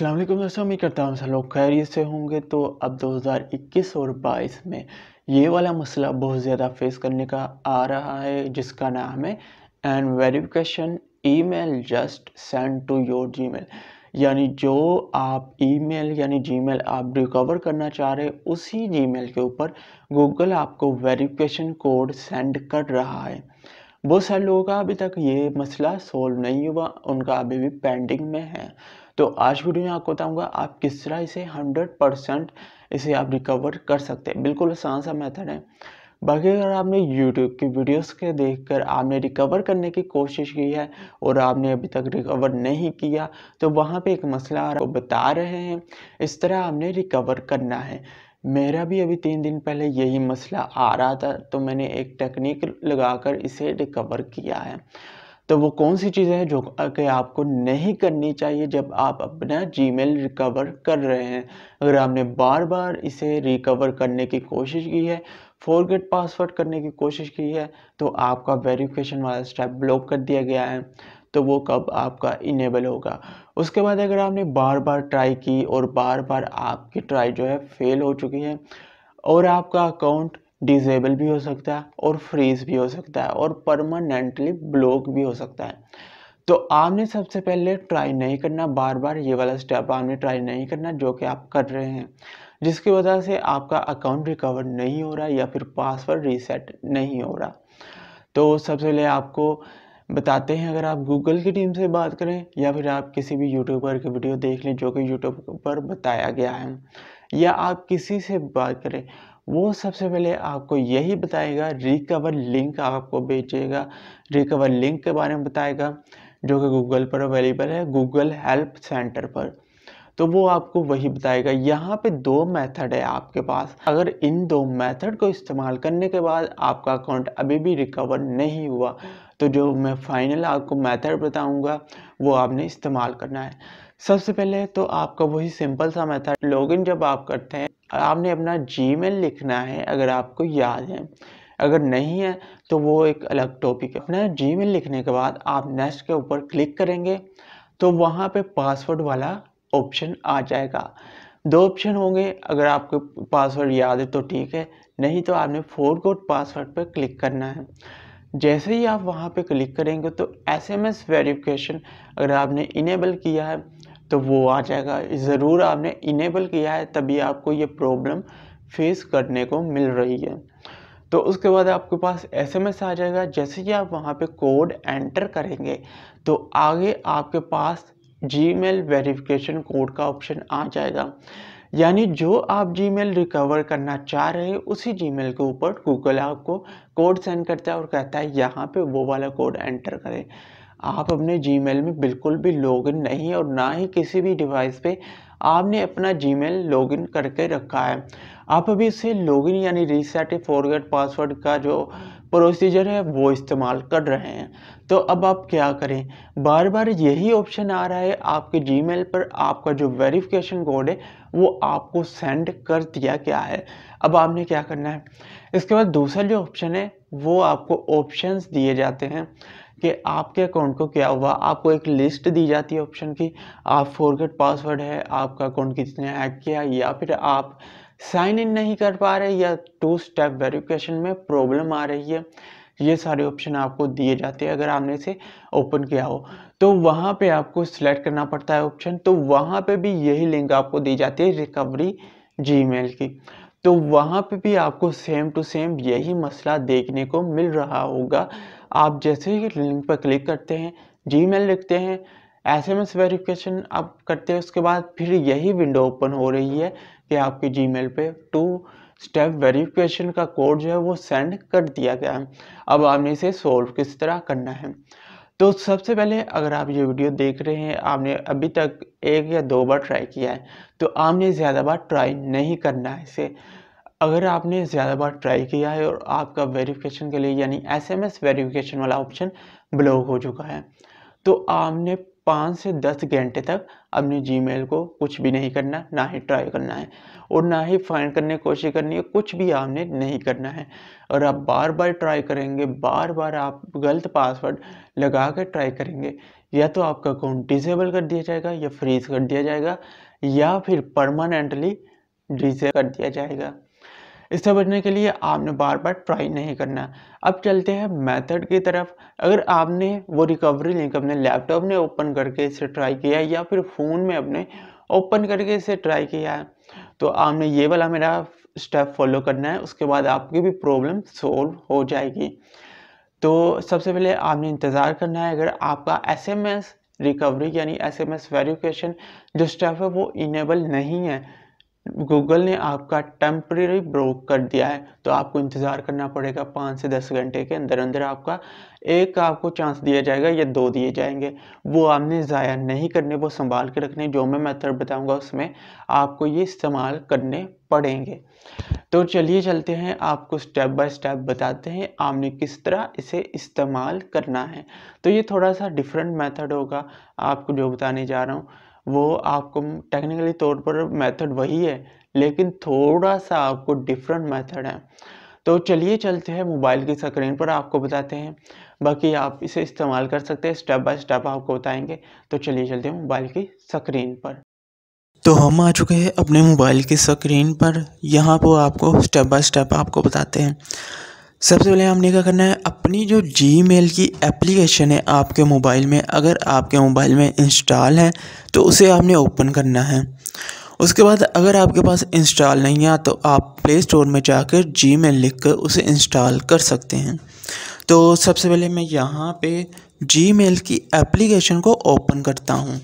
अस्सलाम वालेकुम दोस्तों उम्मीद करता हूँ सब लोग खैरियत से होंगे तो अब 2021 और 22 में ये वाला मसला बहुत ज़्यादा फेस करने का आ रहा है जिसका नाम है an verification email just send to your Gmail यानी जो आप ईमेल यानी जीमेल आप रिकवर करना चाह रहे उसी जीमेल के ऊपर गूगल आपको वेरिफिकेशन कोड सेंड कर रहा है बहुत सारे लोगों का अभी तक ये मसला सोल्व नहीं हुआ उनका अभी भी पेंडिंग में है तो आज वीडियो में आपको बताऊंगा आप किस तरह इसे 100 परसेंट इसे आप रिकवर कर सकते हैं बिल्कुल आसान सा मेथड है बाकी अगर आपने यूट्यूब की वीडियोस के देखकर आपने रिकवर करने की कोशिश की है और आपने अभी तक रिकवर नहीं किया तो वहाँ पे एक मसला आ है बता रहे हैं इस तरह आपने रिकवर करना है मेरा भी अभी तीन दिन पहले यही मसला आ रहा था तो मैंने एक टेक्निक लगाकर इसे रिकवर किया है तो वो कौन सी चीज़ें हैं जो कि आपको नहीं करनी चाहिए जब आप अपना जीमेल रिकवर कर रहे हैं अगर आपने बार बार इसे रिकवर करने की कोशिश की है फॉरगेट पासवर्ड करने की कोशिश की है तो आपका वेरिफिकेशन वाला स्टेप ब्लॉक कर दिया गया है तो वो कब आपका इनेबल होगा उसके बाद अगर आपने बार बार ट्राई की और बार बार आपकी ट्राई जो है फेल हो चुकी है और आपका अकाउंट डिजेबल भी हो सकता है और फ्रीज भी हो सकता है और परमानेंटली ब्लॉक भी हो सकता है तो आपने सबसे पहले ट्राई नहीं करना बार बार ये वाला स्टेप आपने ट्राई नहीं करना जो कि आप कर रहे हैं जिसकी वजह से आपका अकाउंट रिकवर नहीं हो रहा या फिर पासवर्ड रीसेट नहीं हो रहा तो सबसे पहले आपको बताते हैं अगर आप गूगल की टीम से बात करें या फिर आप किसी भी यूट्यूबर की वीडियो देख लें जो कि यूट्यूब पर बताया गया है या आप किसी से बात करें वो सबसे पहले आपको यही बताएगा रिकवर लिंक आपको भेजेगा रिकवर लिंक के बारे में बताएगा जो कि गूगल पर अवेलेबल है गूगल हेल्प सेंटर पर तो वो आपको वही बताएगा यहाँ पे दो मेथड है आपके पास अगर इन दो मेथड को इस्तेमाल करने के बाद आपका अकाउंट अभी भी रिकवर नहीं हुआ तो जो मैं फाइनल आपको मेथड बताऊंगा वो आपने इस्तेमाल करना है सबसे पहले तो आपका वही सिंपल सा मेथड लॉगिन जब आप करते हैं आपने अपना जी लिखना है अगर आपको याद है अगर नहीं है तो वो एक अलग टॉपिक है अपना जी लिखने के बाद आप नेक्स्ट के ऊपर क्लिक करेंगे तो वहाँ पे पासवर्ड वाला ऑप्शन आ जाएगा दो ऑप्शन होंगे अगर आपको पासवर्ड याद है तो ठीक है नहीं तो आपने फोर कोड पासवर्ड पर क्लिक करना है जैसे ही आप वहाँ पे क्लिक करेंगे तो एस एम एस वेरिफिकेशन अगर आपने इनेबल किया है तो वो आ जाएगा ज़रूर आपने इनेबल किया है तभी आपको ये प्रॉब्लम फेस करने को मिल रही है तो उसके बाद आपके पास एसएमएस आ जाएगा जैसे ही आप वहाँ पे कोड एंटर करेंगे तो आगे आपके पास जी मेल वेरिफिकेशन कोड का ऑप्शन आ जाएगा यानी जो आप जी मेल रिकवर करना चाह रहे उसी जी मेल के ऊपर गूगल आपको कोड सेंड करता है और कहता है यहाँ पे वो वाला कोड एंटर करें आप अपने जी में बिल्कुल भी लॉगिन नहीं और ना ही किसी भी डिवाइस पे आपने अपना जीमेल लॉगिन करके रखा है आप अभी इसे लॉगिन यानी रीसेट फॉरगेट पासवर्ड का जो प्रोसीजर है वो इस्तेमाल कर रहे हैं तो अब आप क्या करें बार बार यही ऑप्शन आ रहा है आपके मेल पर आपका जो वेरिफिकेशन कोड है वो आपको सेंड कर दिया गया है अब आपने क्या करना है इसके बाद दूसरा जो ऑप्शन है वो आपको ऑप्शंस दिए जाते हैं कि आपके अकाउंट को क्या हुआ आपको एक लिस्ट दी जाती है ऑप्शन की आप फॉरगेट पासवर्ड है आपका अकाउंट किसने हैक किया या फिर आप साइन इन नहीं कर पा रहे या टू स्टेप वेरिफिकेशन में प्रॉब्लम आ रही है ये सारे ऑप्शन आपको दिए जाते हैं अगर आपने इसे ओपन किया हो तो वहाँ पे आपको सिलेक्ट करना पड़ता है ऑप्शन तो वहाँ पे भी यही लिंक आपको दी जाती है रिकवरी जीमेल की तो वहाँ पे भी आपको सेम टू सेम यही मसला देखने को मिल रहा होगा आप जैसे ही लिंक पर क्लिक करते हैं जी मेल लिखते हैं एस एम एस वेरिफिकेशन आप करते हैं उसके बाद फिर यही विंडो ओपन हो रही है कि आपके जी मेल पर टू स्टेप वेरिफिकेशन का कोड जो है वो सेंड कर दिया गया है अब आपने इसे सोल्व किस तरह करना है तो सबसे पहले अगर आप ये वीडियो देख रहे हैं आपने अभी तक एक या दो बार ट्राई किया है तो आपने ज़्यादा बार ट्राई नहीं करना है इसे अगर आपने ज़्यादा बार ट्राई किया है और आपका वेरिफिकेशन के लिए यानी एसएमएस वेरिफिकेशन वाला ऑप्शन ब्लॉक हो चुका है तो आपने पाँच से दस घंटे तक अपने जीमेल को कुछ भी नहीं करना ना ही ट्राई करना है और ना ही फाइंड करने की कोशिश करनी है कुछ भी आपने नहीं करना है और आप बार बार ट्राई करेंगे बार बार आप गलत पासवर्ड लगा कर ट्राई करेंगे या तो आपका अकाउंट डिसेबल कर दिया जाएगा या फ्रीज कर दिया जाएगा या फिर परमानेंटली डिसेबल कर दिया जाएगा इससे बचने के लिए आपने बार बार ट्राई नहीं करना अब चलते हैं मेथड की तरफ अगर आपने वो रिकवरी लिंक अपने लैपटॉप में ओपन करके इसे ट्राई किया या फिर फ़ोन में अपने ओपन करके इसे ट्राई किया है तो आपने ये वाला मेरा स्टेप फॉलो करना है उसके बाद आपकी भी प्रॉब्लम सोल्व हो जाएगी तो सबसे पहले आपने इंतज़ार करना है अगर आपका एस रिकवरी यानी एस एम वेरिफिकेशन जो स्टेप है वो इनेबल नहीं है गूगल ने आपका टेम्प्रेरी ब्रोक कर दिया है तो आपको इंतज़ार करना पड़ेगा पाँच से दस घंटे के अंदर अंदर आपका एक आपको चांस दिया जाएगा या दो दिए जाएंगे वो आपने ज़ाया नहीं करने वो संभाल के रखने जो मैं मेथड बताऊंगा उसमें आपको ये इस्तेमाल करने पड़ेंगे तो चलिए चलते हैं आपको स्टेप बाय स्टेप बताते हैं आपने किस तरह इसे इस्तेमाल करना है तो ये थोड़ा सा डिफरेंट मैथड होगा आपको जो बताने जा रहा हूँ वो आपको टेक्निकली तौर पर मेथड वही है लेकिन थोड़ा सा आपको डिफरेंट मेथड है तो चलिए चलते हैं मोबाइल की स्क्रीन पर आपको बताते हैं बाकी आप इसे इस्तेमाल कर सकते हैं स्टेप बाय स्टेप आपको बताएंगे तो चलिए चलते हैं मोबाइल की स्क्रीन पर तो हम आ चुके हैं अपने मोबाइल की स्क्रीन पर यहाँ पर आपको स्टेप बाय स्टेप आपको बताते हैं सबसे पहले हमने क्या करना है अपनी जो जी मेल की एप्लीकेशन है आपके मोबाइल में अगर आपके मोबाइल में इंस्टॉल है तो उसे आपने ओपन करना है उसके बाद अगर आपके पास इंस्टॉल नहीं है तो आप प्ले स्टोर में जाकर जी मेल लिख कर उसे इंस्टॉल कर सकते हैं तो सबसे पहले मैं यहाँ पे जी मेल की एप्लीकेशन को ओपन करता हूँ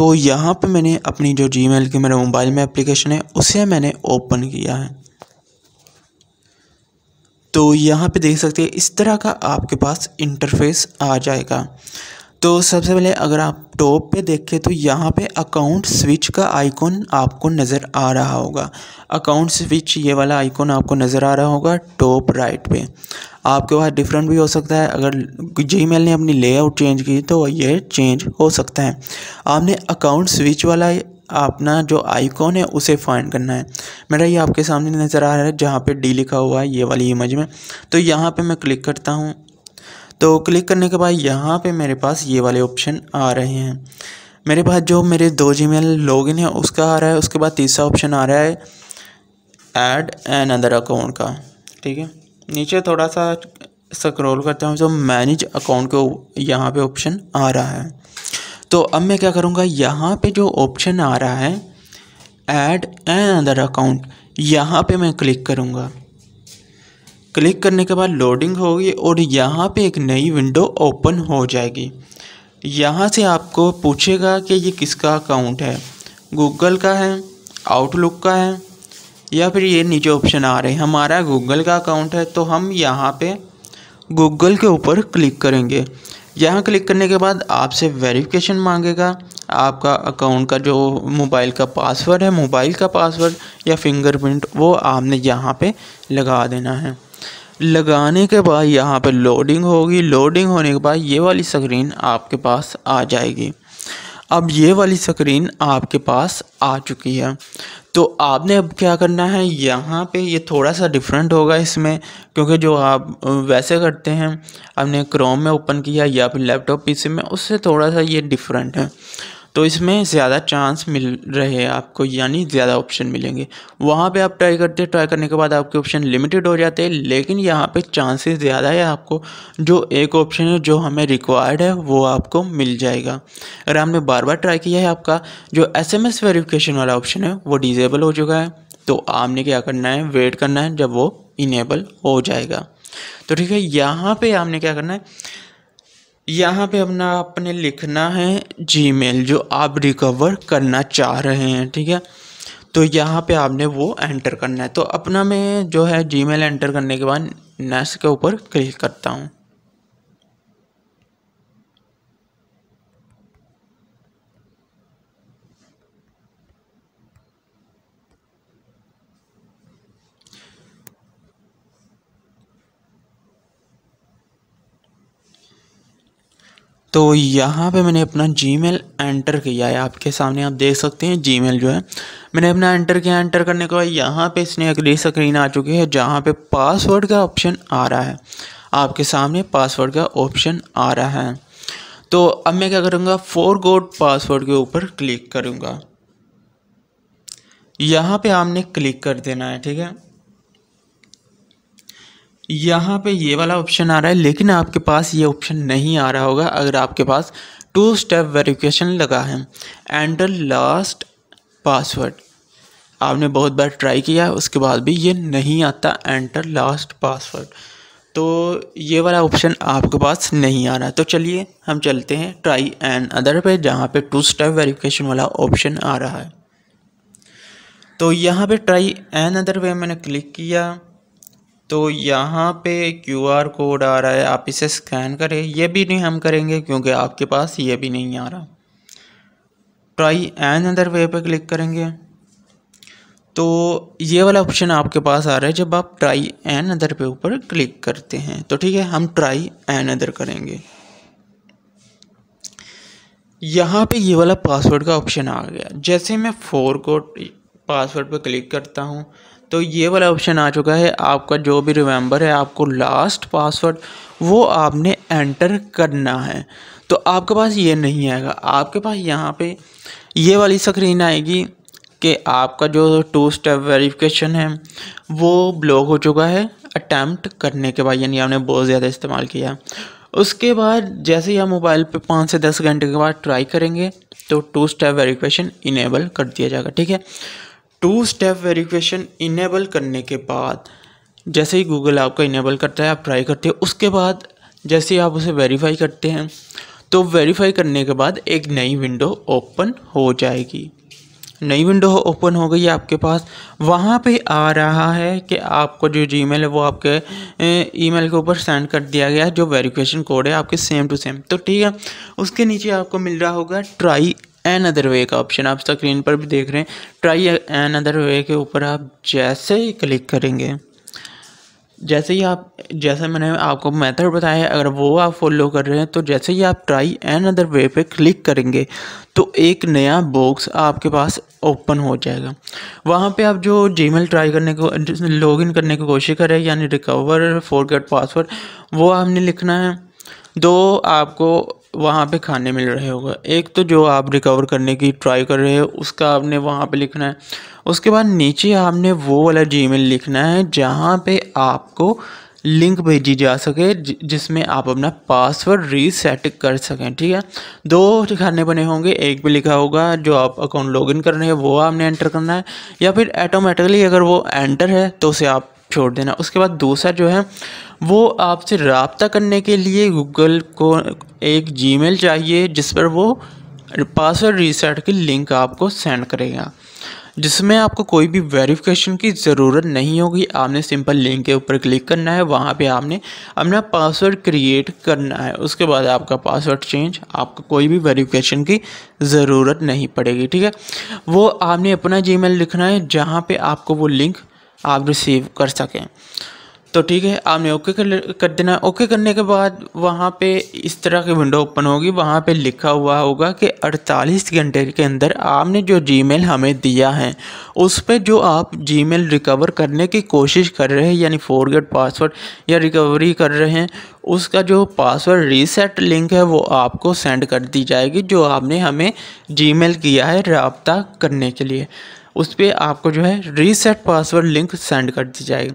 तो यहाँ पे मैंने अपनी जो जी मेल की मेरे मोबाइल में एप्लीकेशन है उसे मैंने ओपन किया है तो यहाँ पे देख सकते हैं इस तरह का आपके पास इंटरफेस आ जाएगा तो सबसे पहले अगर आप टॉप पे देखें तो यहाँ पे अकाउंट स्विच का आइकॉन आपको नज़र आ रहा होगा अकाउंट स्विच ये वाला आइकॉन आपको नज़र आ रहा होगा टॉप राइट पे आपके पास डिफरेंट भी हो सकता है अगर जी ने अपनी लेआउट चेंज की तो ये चेंज हो सकता है आपने अकाउंट स्विच वाला अपना जो आइकॉन है उसे फाइंड करना है मेरा ये आपके सामने नज़र आ रहा है जहाँ पे डी लिखा हुआ है ये वाली इमेज में तो यहाँ पे मैं क्लिक करता हूँ तो क्लिक करने के बाद यहाँ पे मेरे पास ये वाले ऑप्शन आ रहे हैं मेरे पास जो मेरे दो जी मेल लॉगिन है उसका आ रहा है उसके बाद तीसरा ऑप्शन आ रहा है ऐड एन अदर अकाउंट का ठीक है नीचे थोड़ा सा स्क्रॉल करता हूँ जो मैनेज अकाउंट के यहाँ पे ऑप्शन आ रहा है तो अब मैं क्या करूँगा यहाँ पे जो ऑप्शन आ रहा है ऐड एन अदर अकाउंट यहाँ पे मैं क्लिक करूँगा क्लिक करने के बाद लोडिंग होगी और यहाँ पे एक नई विंडो ओपन हो जाएगी यहाँ से आपको पूछेगा कि ये किसका अकाउंट है गूगल का है आउटलुक का है या फिर ये नीचे ऑप्शन आ रहे हैं हमारा गूगल का अकाउंट है तो हम यहाँ पे गूगल के ऊपर क्लिक करेंगे यहाँ क्लिक करने के बाद आपसे वेरिफिकेशन मांगेगा आपका अकाउंट का जो मोबाइल का पासवर्ड है मोबाइल का पासवर्ड या फिंगरप्रिंट वो आपने यहाँ पे लगा देना है लगाने के बाद यहाँ पर लोडिंग होगी लोडिंग होने के बाद ये वाली स्क्रीन आपके पास आ जाएगी अब ये वाली स्क्रीन आपके पास आ चुकी है तो आपने अब क्या करना है यहाँ पे ये थोड़ा सा डिफरेंट होगा इसमें क्योंकि जो आप वैसे करते हैं आपने क्रोम में ओपन किया या फिर लैपटॉप पीसी में उससे थोड़ा सा ये डिफरेंट है तो इसमें ज़्यादा चांस मिल रहे हैं आपको यानी ज़्यादा ऑप्शन मिलेंगे वहाँ पे आप ट्राई करते हैं ट्राई करने के बाद आपके ऑप्शन लिमिटेड हो जाते हैं लेकिन यहाँ पे चांसेस ज़्यादा है आपको जो एक ऑप्शन है जो हमें रिक्वायर्ड है वो आपको मिल जाएगा अगर हमने बार बार ट्राई किया है आपका जो एस एम वाला ऑप्शन है वो डिजेबल हो चुका है तो आपने क्या करना है वेट करना है जब वो इनेबल हो जाएगा तो ठीक है यहाँ पर आपने क्या करना है यहाँ पे अपना अपने लिखना है जीमेल जो आप रिकवर करना चाह रहे हैं ठीक है तो यहाँ पे आपने वो एंटर करना है तो अपना मैं जो है जीमेल एंटर करने के बाद नेक्स्ट के ऊपर क्लिक करता हूँ तो यहाँ पे मैंने अपना जी मेल एंटर किया है आपके सामने आप देख सकते हैं जी मेल जो है मैंने अपना एंटर किया एंटर करने के बाद यहाँ पे इसने अगली स्क्रीन आ चुकी है जहाँ पे पासवर्ड का ऑप्शन आ रहा है आपके सामने पासवर्ड का ऑप्शन आ रहा है तो अब मैं क्या करूँगा फोर गोड पासवर्ड के ऊपर क्लिक करूँगा यहाँ पर आपने क्लिक कर देना है ठीक है यहाँ पे ये वाला ऑप्शन आ रहा है लेकिन आपके पास ये ऑप्शन नहीं आ रहा होगा अगर आपके पास टू स्टेप वेरिफिकेशन लगा है एंटर लास्ट पासवर्ड आपने बहुत बार ट्राई किया है उसके बाद भी ये नहीं आता एंटर लास्ट पासवर्ड तो ये वाला ऑप्शन आपके पास नहीं आ रहा तो चलिए हम चलते हैं ट्राई एंड अदर पे जहाँ पे टू स्टेप वेरिफिकेशन वाला ऑप्शन आ रहा है तो यहाँ पे ट्राई एंड अदर पे मैंने क्लिक किया तो यहाँ पे क्यूआर कोड आ रहा है आप इसे स्कैन करें ये भी नहीं हम करेंगे क्योंकि आपके पास ये भी नहीं आ रहा ट्राई एन अंदर वे पे क्लिक करेंगे तो ये वाला ऑप्शन आपके पास आ रहा है जब आप ट्राई एन अदर पे ऊपर क्लिक करते हैं तो ठीक है हम ट्राई एन अदर करेंगे यहाँ पे ये वाला पासवर्ड का ऑप्शन आ गया जैसे मैं फोर को पासवर्ड पे क्लिक करता हूँ तो ये वाला ऑप्शन आ चुका है आपका जो भी रिमेंबर है आपको लास्ट पासवर्ड वो आपने एंटर करना है तो आपके पास ये नहीं आएगा आपके पास यहाँ पे ये वाली स्क्रीन आएगी कि आपका जो टू स्टेप वेरिफिकेशन है वो ब्लॉक हो चुका है अटैम्प्ट करने के बाद यानी आपने बहुत ज़्यादा इस्तेमाल किया उसके बाद जैसे ही आप मोबाइल पे पाँच से दस घंटे के बाद ट्राई करेंगे तो टू स्टेप वेरिफिकेशन इनेबल कर दिया जाएगा ठीक है टू स्टेप वेरिफिकेशन इनेबल करने के बाद जैसे ही गूगल आपका इनेबल करता है आप ट्राई करते हो उसके बाद जैसे ही आप उसे वेरीफाई करते हैं तो वेरीफाई करने के बाद एक नई विंडो ओपन हो जाएगी नई विंडो ओपन हो गई है आपके पास वहाँ पे आ रहा है कि आपको जो जी है वो आपके ईमेल के ऊपर सेंड कर दिया गया है जो वेरिफिकेशन कोड है आपके सेम टू सेम तो ठीक है उसके नीचे आपको मिल रहा होगा ट्राई एन अदर वे का ऑप्शन आप स्क्रीन पर भी देख रहे हैं ट्राई एन अदर वे के ऊपर आप जैसे ही क्लिक करेंगे जैसे ही आप जैसे मैंने आपको मेथड बताया अगर वो आप फॉलो कर रहे हैं तो जैसे ही आप ट्राई एन अदर वे पे क्लिक करेंगे तो एक नया बॉक्स आपके पास ओपन हो जाएगा वहाँ पे आप जो जी ट्राई करने को लॉग इन करने की कोशिश कर रहे हैं यानी रिकवर फॉरगेट पासवर्ड वो आपने लिखना है दो आपको वहाँ पे खाने मिल रहे होगा एक तो जो आप रिकवर करने की ट्राई कर रहे हो उसका आपने वहाँ पे लिखना है उसके बाद नीचे आपने वो वाला जीमेल लिखना है जहाँ पे आपको लिंक भेजी जा सके जिसमें आप अपना पासवर्ड रीसेट कर सकें ठीक है दो खाने बने होंगे एक पे लिखा होगा जो आप अकाउंट लॉगिन कर रहे हैं वो आपने एंटर करना है या फिर ऐटोमेटिकली अगर वो एंटर है तो उसे आप छोड़ देना उसके बाद दूसरा जो है वो आपसे रबता करने के लिए गूगल को एक जीमेल चाहिए जिस पर वो पासवर्ड रीसेट की लिंक आपको सेंड करेगा जिसमें आपको कोई भी वेरिफिकेशन की ज़रूरत नहीं होगी आपने सिंपल लिंक के ऊपर क्लिक करना है वहाँ पे आपने अपना पासवर्ड क्रिएट करना है उसके बाद आपका पासवर्ड चेंज आपको कोई भी वेरिफिकेशन की ज़रूरत नहीं पड़ेगी ठीक है वो आपने अपना जीमेल लिखना है जहाँ पे आपको वो लिंक आप रिसीव कर सकें तो ठीक है आपने ओके कर, कर देना ओके करने के बाद वहाँ पे इस तरह की विंडो ओपन होगी वहाँ पे लिखा हुआ होगा कि 48 घंटे के अंदर आपने जो जीमेल हमें दिया है उस पर जो आप जीमेल रिकवर करने की कोशिश कर रहे हैं यानी फॉरगेट पासवर्ड या रिकवरी कर रहे हैं उसका जो पासवर्ड रीसेट लिंक है वो आपको सेंड कर दी जाएगी जो आपने हमें जी किया है रबता करने के लिए उस पर आपको जो है रीसेट पासवर्ड लिंक सेंड कर दी जाएगी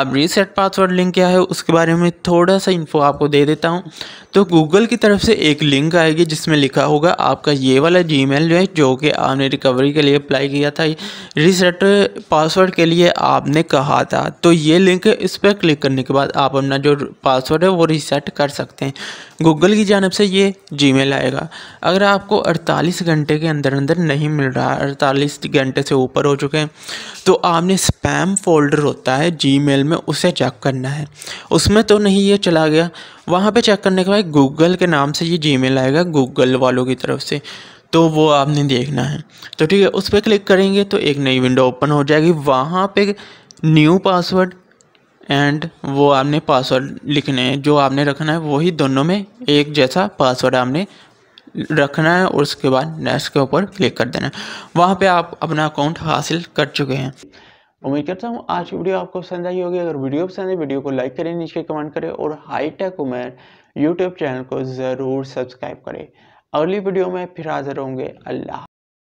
अब रीसेट पासवर्ड लिंक क्या है उसके बारे में थोड़ा सा इन्फो आपको दे देता हूँ तो गूगल की तरफ से एक लिंक आएगी जिसमें लिखा होगा आपका ये वाला जी जो है जो कि आपने रिकवरी के लिए अप्लाई किया था रीसेट पासवर्ड के लिए आपने कहा था तो ये लिंक इस पर क्लिक करने के बाद आप अपना जो पासवर्ड है वो रीसेट कर सकते हैं गूगल की जानब से ये जी आएगा अगर आपको अड़तालीस घंटे के अंदर अंदर नहीं मिल रहा अड़तालीस घंटे से से ऊपर हो चुके हैं तो आपने स्पैम फोल्डर होता है जी में उसे चेक करना है उसमें तो नहीं ये चला गया वहाँ पर चेक करने के बाद गूगल के नाम से ये जी आएगा गूगल वालों की तरफ से तो वो आपने देखना है तो ठीक है उस पर क्लिक करेंगे तो एक नई विंडो ओपन हो जाएगी वहाँ पे न्यू पासवर्ड एंड वो आपने पासवर्ड लिखने हैं जो आपने रखना है वही दोनों में एक जैसा पासवर्ड आपने रखना है और उसके बाद नेक्स्ट के ऊपर क्लिक कर देना है वहाँ पे आप अपना अकाउंट हासिल कर चुके हैं उम्मीद करता हूँ आज की वीडियो आपको पसंद आई होगी अगर वीडियो पसंद है वीडियो को लाइक करें नीचे कमेंट करें और हाईटेक उमेर यूट्यूब चैनल को ज़रूर सब्सक्राइब करें अगली वीडियो में फिर हाजिर होंगे अल्लाह